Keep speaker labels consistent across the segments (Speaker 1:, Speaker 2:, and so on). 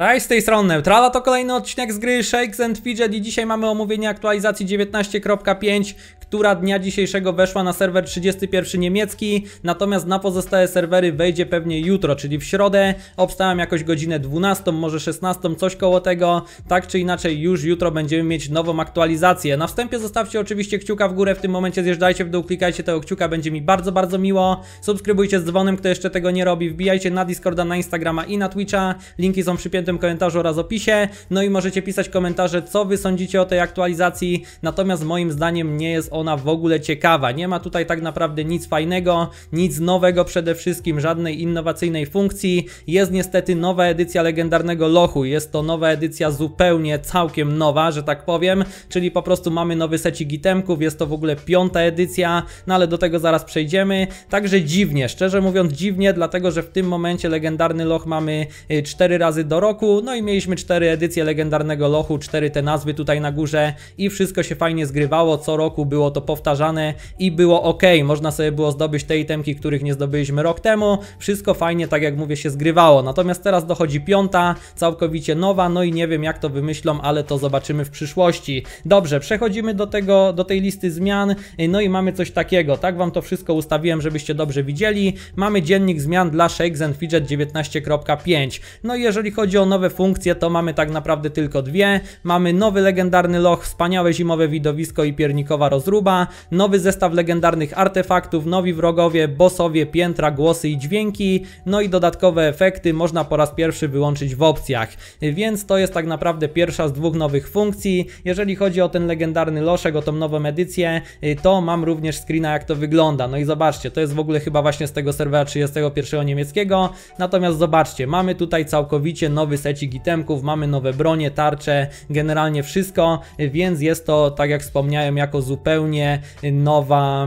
Speaker 1: Hej, z tej strony Neutrala, to kolejny odcinek z gry Shakes and Fidget i dzisiaj mamy omówienie aktualizacji 19.5, która dnia dzisiejszego weszła na serwer 31 niemiecki, natomiast na pozostałe serwery wejdzie pewnie jutro, czyli w środę. Obstałem jakoś godzinę 12, może 16, coś koło tego. Tak czy inaczej już jutro będziemy mieć nową aktualizację. Na wstępie zostawcie oczywiście kciuka w górę, w tym momencie zjeżdżajcie w dół, klikajcie tego kciuka, będzie mi bardzo, bardzo miło. Subskrybujcie z dzwonem, kto jeszcze tego nie robi, wbijajcie na Discorda, na Instagrama i na Twitcha, linki są przypięte tym komentarzu oraz opisie. No i możecie pisać komentarze, co wy sądzicie o tej aktualizacji. Natomiast moim zdaniem nie jest ona w ogóle ciekawa. Nie ma tutaj tak naprawdę nic fajnego, nic nowego przede wszystkim, żadnej innowacyjnej funkcji. Jest niestety nowa edycja legendarnego lochu. Jest to nowa edycja zupełnie całkiem nowa, że tak powiem. Czyli po prostu mamy nowy secik itemków. Jest to w ogóle piąta edycja, no ale do tego zaraz przejdziemy. Także dziwnie, szczerze mówiąc dziwnie, dlatego że w tym momencie legendarny loch mamy 4 y, razy do roku roku, no i mieliśmy cztery edycje legendarnego lochu, cztery te nazwy tutaj na górze i wszystko się fajnie zgrywało, co roku było to powtarzane i było ok, można sobie było zdobyć te itemki, których nie zdobyliśmy rok temu, wszystko fajnie, tak jak mówię, się zgrywało, natomiast teraz dochodzi piąta, całkowicie nowa, no i nie wiem jak to wymyślą, ale to zobaczymy w przyszłości. Dobrze, przechodzimy do tego, do tej listy zmian, no i mamy coś takiego, tak Wam to wszystko ustawiłem, żebyście dobrze widzieli, mamy dziennik zmian dla Shakes and Fidget 19.5, no i jeżeli chodzi o nowe funkcje, to mamy tak naprawdę tylko dwie. Mamy nowy legendarny loch, wspaniałe zimowe widowisko i piernikowa rozruba, nowy zestaw legendarnych artefaktów, nowi wrogowie, bossowie, piętra, głosy i dźwięki, no i dodatkowe efekty można po raz pierwszy wyłączyć w opcjach. Więc to jest tak naprawdę pierwsza z dwóch nowych funkcji. Jeżeli chodzi o ten legendarny loszek, o tą nową edycję, y, to mam również screena jak to wygląda. No i zobaczcie, to jest w ogóle chyba właśnie z tego serwera 31 niemieckiego. Natomiast zobaczcie, mamy tutaj całkowicie nowy nowy secik itemków, mamy nowe bronie, tarcze, generalnie wszystko, więc jest to, tak jak wspomniałem, jako zupełnie nowa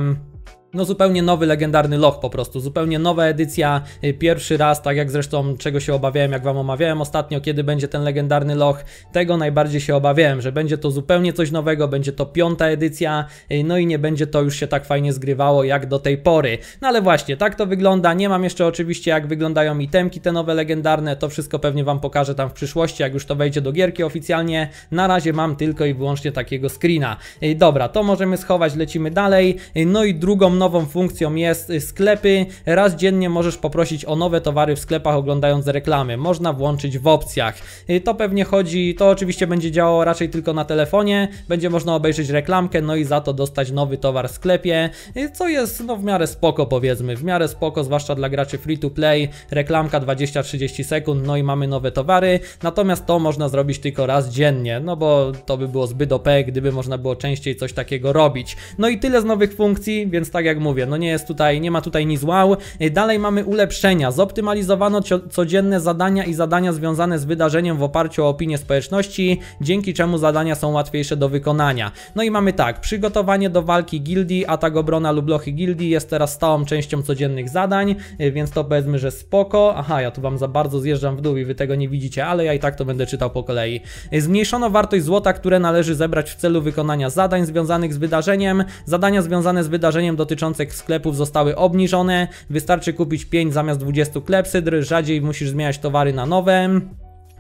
Speaker 1: no zupełnie nowy legendarny loch po prostu, zupełnie nowa edycja, y, pierwszy raz, tak jak zresztą czego się obawiałem, jak wam omawiałem ostatnio, kiedy będzie ten legendarny loch, tego najbardziej się obawiałem, że będzie to zupełnie coś nowego, będzie to piąta edycja, y, no i nie będzie to już się tak fajnie zgrywało jak do tej pory. No ale właśnie, tak to wygląda, nie mam jeszcze oczywiście jak wyglądają itemki te nowe legendarne, to wszystko pewnie wam pokażę tam w przyszłości, jak już to wejdzie do gierki oficjalnie, na razie mam tylko i wyłącznie takiego screena. Y, dobra, to możemy schować, lecimy dalej, no i drugą nową nową funkcją jest sklepy. Raz dziennie możesz poprosić o nowe towary w sklepach oglądając reklamy. Można włączyć w opcjach. Y, to pewnie chodzi, to oczywiście będzie działało raczej tylko na telefonie. Będzie można obejrzeć reklamkę, no i za to dostać nowy towar w sklepie, y, co jest no w miarę spoko powiedzmy, w miarę spoko, zwłaszcza dla graczy free to play. Reklamka 20-30 sekund, no i mamy nowe towary. Natomiast to można zrobić tylko raz dziennie, no bo to by było zbyt OP, gdyby można było częściej coś takiego robić. No i tyle z nowych funkcji, więc tak jak mówię, no nie jest tutaj, nie ma tutaj nic wow. Y, dalej mamy ulepszenia. Zoptymalizowano codzienne zadania i zadania związane z wydarzeniem w oparciu o opinię społeczności, dzięki czemu zadania są łatwiejsze do wykonania. No i mamy tak, przygotowanie do walki gildii, atak obrona lub lochy gildii jest teraz stałą częścią codziennych zadań, y, więc to powiedzmy, że spoko. Aha, ja tu wam za bardzo zjeżdżam w dół i wy tego nie widzicie, ale ja i tak to będę czytał po kolei. Y, zmniejszono wartość złota, które należy zebrać w celu wykonania zadań związanych z wydarzeniem. Zadania związane z wydarzeniem dotyczą dotyczące sklepów zostały obniżone. Wystarczy kupić 5 zamiast 20 klepsydr, rzadziej musisz zmieniać towary na nowe.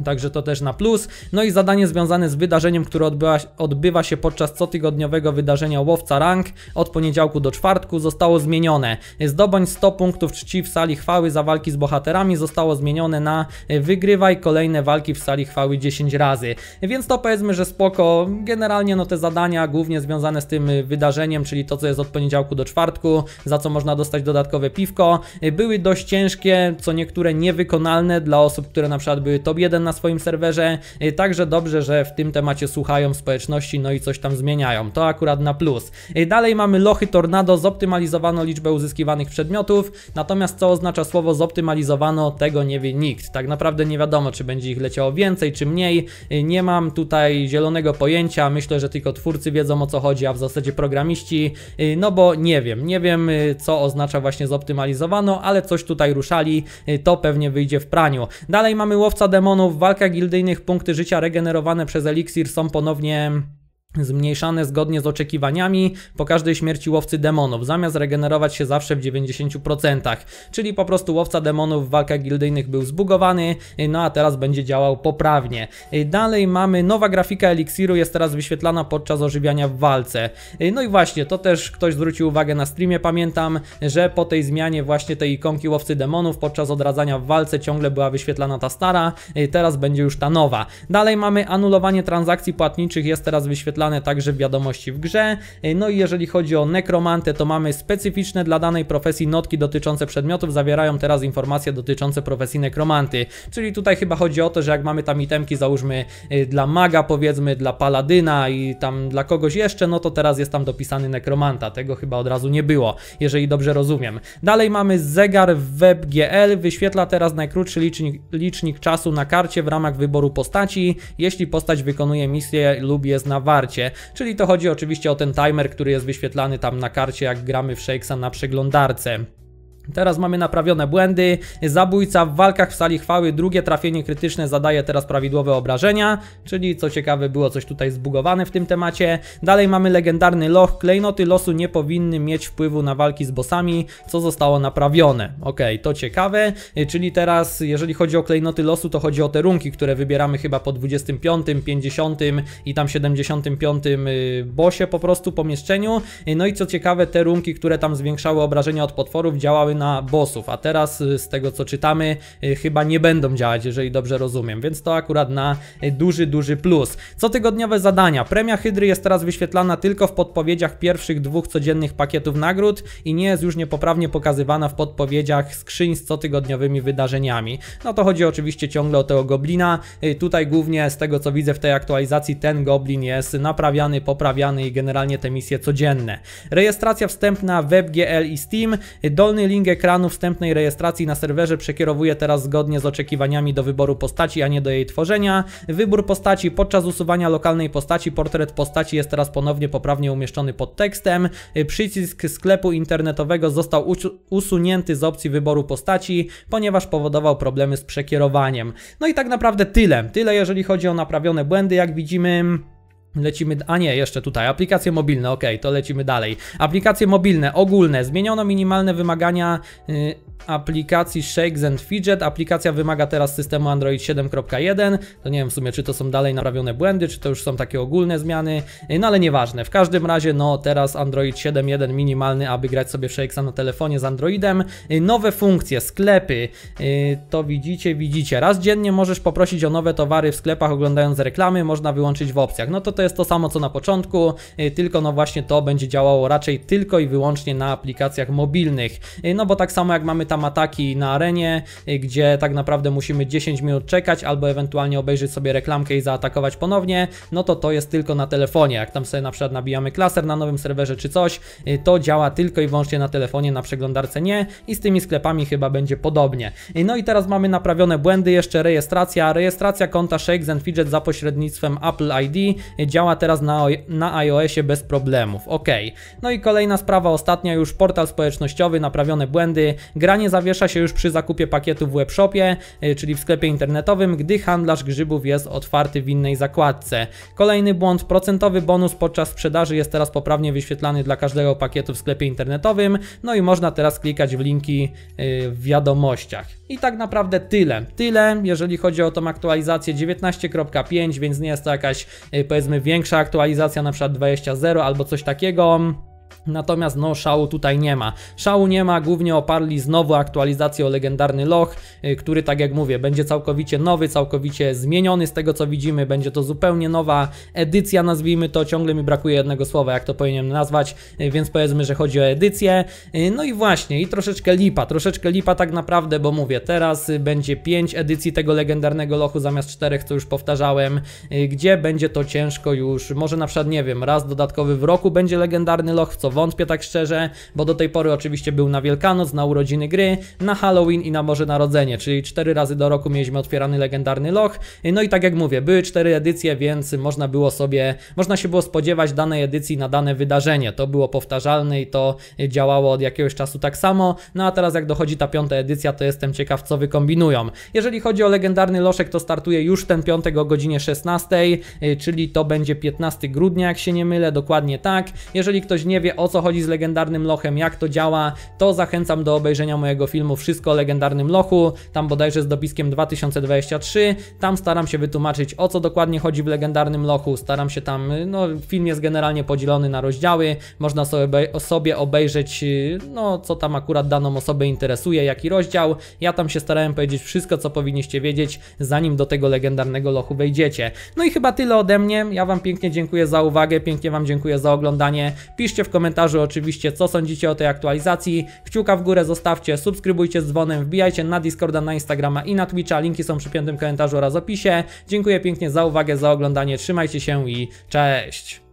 Speaker 1: Także to też na plus. No i zadanie związane z wydarzeniem, które odbywa, odbywa, się podczas cotygodniowego wydarzenia Łowca Rank od poniedziałku do czwartku zostało zmienione. Zdobądź 100 punktów czci w sali chwały za walki z bohaterami zostało zmienione na e, wygrywaj kolejne walki w sali chwały 10 razy. Więc to powiedzmy, że spoko. Generalnie no te zadania głównie związane z tym e, wydarzeniem, czyli to co jest od poniedziałku do czwartku, za co można dostać dodatkowe piwko, e, były dość ciężkie, co niektóre niewykonalne dla osób, które na przykład były top 1 na swoim serwerze. Y, także dobrze, że w tym temacie słuchają społeczności, no i coś tam zmieniają. To akurat na plus. Y, dalej mamy lochy tornado, zoptymalizowano liczbę uzyskiwanych przedmiotów, natomiast co oznacza słowo zoptymalizowano, tego nie wie nikt. Tak naprawdę nie wiadomo, czy będzie ich leciało więcej, czy mniej. Y, nie mam tutaj zielonego pojęcia, myślę, że tylko twórcy wiedzą o co chodzi, a w zasadzie programiści, no bo nie wiem, nie wiem co oznacza właśnie zoptymalizowano, ale coś tutaj ruszali, to pewnie wyjdzie w praniu. Dalej mamy łowca demonów, w walkach gildyjnych punkty życia regenerowane przez eliksir są ponownie zmniejszane zgodnie z oczekiwaniami po każdej śmierci łowcy demonów, zamiast regenerować się zawsze w 90%. Czyli po prostu łowca demonów w walkach gildyjnych był zbugowany, no a teraz będzie działał poprawnie. Dalej mamy nowa grafika eliksiru, jest teraz wyświetlana podczas ożywiania w walce. No i właśnie, to też ktoś zwrócił uwagę na streamie, pamiętam, że po tej zmianie właśnie tej ikonki łowcy demonów podczas odradzania w walce ciągle była wyświetlana ta stara, teraz będzie już ta nowa. Dalej mamy anulowanie transakcji płatniczych, jest teraz wyświetlana także w wiadomości w grze. E, no i jeżeli chodzi o nekromantę, to mamy specyficzne dla danej profesji notki dotyczące przedmiotów, zawierają teraz informacje dotyczące profesji nekromanty. Czyli tutaj chyba chodzi o to, że jak mamy tam itemki, załóżmy e, dla maga, powiedzmy dla paladyna i tam dla kogoś jeszcze, no to teraz jest tam dopisany nekromanta. Tego chyba od razu nie było, jeżeli dobrze rozumiem. Dalej mamy zegar WebGL, wyświetla teraz najkrótszy licznik, licznik czasu na karcie w ramach wyboru postaci, jeśli postać wykonuje misję lub jest na warcie karcie, czyli to chodzi oczywiście o ten timer, który jest wyświetlany tam na karcie, jak gramy w Shakesa na przeglądarce. Teraz mamy naprawione błędy. Zabójca w walkach w sali chwały drugie trafienie krytyczne zadaje teraz prawidłowe obrażenia, czyli co ciekawe było coś tutaj zbugowane w tym temacie. Dalej mamy legendarny loch. Klejnoty losu nie powinny mieć wpływu na walki z bossami, co zostało naprawione. Ok, to ciekawe, czyli teraz jeżeli chodzi o klejnoty losu, to chodzi o te runki, które wybieramy chyba po 25, 50 i tam 75 y, bosie po prostu pomieszczeniu. No i co ciekawe, te runki, które tam zwiększały obrażenia od potworów działały na bossów, a teraz y, z tego co czytamy y, chyba nie będą działać, jeżeli dobrze rozumiem, więc to akurat na y, duży, duży plus. Cotygodniowe zadania. Premia Hydry jest teraz wyświetlana tylko w podpowiedziach pierwszych dwóch codziennych pakietów nagród i nie jest już niepoprawnie pokazywana w podpowiedziach skrzyń z cotygodniowymi wydarzeniami. No to chodzi oczywiście ciągle o tego goblina. Tutaj głównie z tego co widzę w tej aktualizacji ten goblin jest naprawiany, poprawiany i generalnie te misje codzienne. Rejestracja wstępna WebGL i Steam. Dolny link ekranu wstępnej rejestracji na serwerze przekierowuje teraz zgodnie z oczekiwaniami do wyboru postaci, a nie do jej tworzenia. Wybór postaci podczas usuwania lokalnej postaci, portret postaci jest teraz ponownie poprawnie umieszczony pod tekstem. Przycisk sklepu internetowego został usunięty z opcji wyboru postaci, ponieważ powodował problemy z przekierowaniem. No i tak naprawdę tyle. Tyle jeżeli chodzi o naprawione błędy, jak widzimy. Lecimy, a nie, jeszcze tutaj, aplikacje mobilne, ok, to lecimy dalej. Aplikacje mobilne, ogólne, zmieniono minimalne wymagania, yy, aplikacji Shakes and Fidget. Aplikacja wymaga teraz systemu Android 7.1. To nie wiem w sumie, czy to są dalej naprawione błędy, czy to już są takie ogólne zmiany, e, no ale nieważne. W każdym razie, no teraz Android 7.1 minimalny, aby grać sobie Shakesa na telefonie z Androidem. E, nowe funkcje, sklepy, e, to widzicie, widzicie. Raz dziennie możesz poprosić o nowe towary w sklepach oglądając reklamy, można wyłączyć w opcjach. No to to jest to samo, co na początku, tylko no właśnie to będzie działało raczej tylko i wyłącznie na aplikacjach mobilnych. No bo tak samo jak mamy tam ataki na arenie, y, gdzie tak naprawdę musimy 10 minut czekać, albo ewentualnie obejrzeć sobie reklamkę i zaatakować ponownie, no to to jest tylko na telefonie. Jak tam sobie na przykład nabijamy klaser na nowym serwerze czy coś, y, to działa tylko i wyłącznie na telefonie, na przeglądarce nie i z tymi sklepami chyba będzie podobnie. Y, no i teraz mamy naprawione błędy, jeszcze rejestracja. Rejestracja konta Shakes and Fidget za pośrednictwem Apple ID działa teraz na, na iOSie bez problemów. Ok. No i kolejna sprawa, ostatnia już portal społecznościowy, naprawione błędy, Spotkanie zawiesza się już przy zakupie pakietu w webshopie, e, czyli w sklepie internetowym, gdy handlarz grzybów jest otwarty w innej zakładce. Kolejny błąd, procentowy bonus podczas sprzedaży jest teraz poprawnie wyświetlany dla każdego pakietu w sklepie internetowym, no i można teraz klikać w linki e, w wiadomościach. I tak naprawdę tyle. Tyle, jeżeli chodzi o tą aktualizację 19.5, więc nie jest to jakaś e, powiedzmy większa aktualizacja, na przykład 20.0 albo coś takiego. Natomiast no szału tutaj nie ma. Szału nie ma, głównie oparli znowu aktualizację o legendarny loch, y, który tak jak mówię, będzie całkowicie nowy, całkowicie zmieniony z tego co widzimy, będzie to zupełnie nowa edycja, nazwijmy to, ciągle mi brakuje jednego słowa, jak to powinienem nazwać, y, więc powiedzmy, że chodzi o edycję. Y, no i właśnie, i troszeczkę lipa, troszeczkę lipa tak naprawdę, bo mówię, teraz będzie 5 edycji tego legendarnego lochu zamiast 4, co już powtarzałem, gdzie będzie to ciężko już, może na przykład, nie wiem, raz dodatkowy w roku będzie legendarny loch, co wątpię tak szczerze, bo do tej pory oczywiście był na Wielkanoc, na urodziny gry, na Halloween i na Boże Narodzenie, czyli cztery razy do roku mieliśmy otwierany legendarny loch. No i tak jak mówię, były cztery edycje, więc można było sobie, można się było spodziewać danej edycji na dane wydarzenie. To było powtarzalne i to działało od jakiegoś czasu tak samo. No a teraz jak dochodzi ta piąta edycja, to jestem ciekaw co wykombinują. Jeżeli chodzi o legendarny loszek, to startuje już ten piątek o godzinie 16, y, czyli to będzie 15 grudnia, jak się nie mylę, dokładnie tak. Jeżeli ktoś nie wie o co chodzi z legendarnym lochem, jak to działa, to zachęcam do obejrzenia mojego filmu Wszystko o legendarnym lochu, tam bodajże z dopiskiem 2023. Tam staram się wytłumaczyć o co dokładnie chodzi w legendarnym lochu, staram się tam, y, no film jest generalnie podzielony na rozdziały, można sobie obejrzeć, y, no co tam akurat daną osobę interesuje, jaki rozdział. Ja tam się starałem powiedzieć wszystko, co powinniście wiedzieć, zanim do tego legendarnego lochu wejdziecie. No i chyba tyle ode mnie. Ja Wam pięknie dziękuję za uwagę, pięknie Wam dziękuję za oglądanie. Piszcie w komentarzach komentarzu oczywiście, co sądzicie o tej aktualizacji. Kciuka w górę zostawcie, subskrybujcie z dzwonem, wbijajcie na Discorda, na Instagrama i na Twitcha. Linki są przy piątym komentarzu oraz opisie. Dziękuję pięknie za uwagę, za oglądanie. Trzymajcie się i cześć!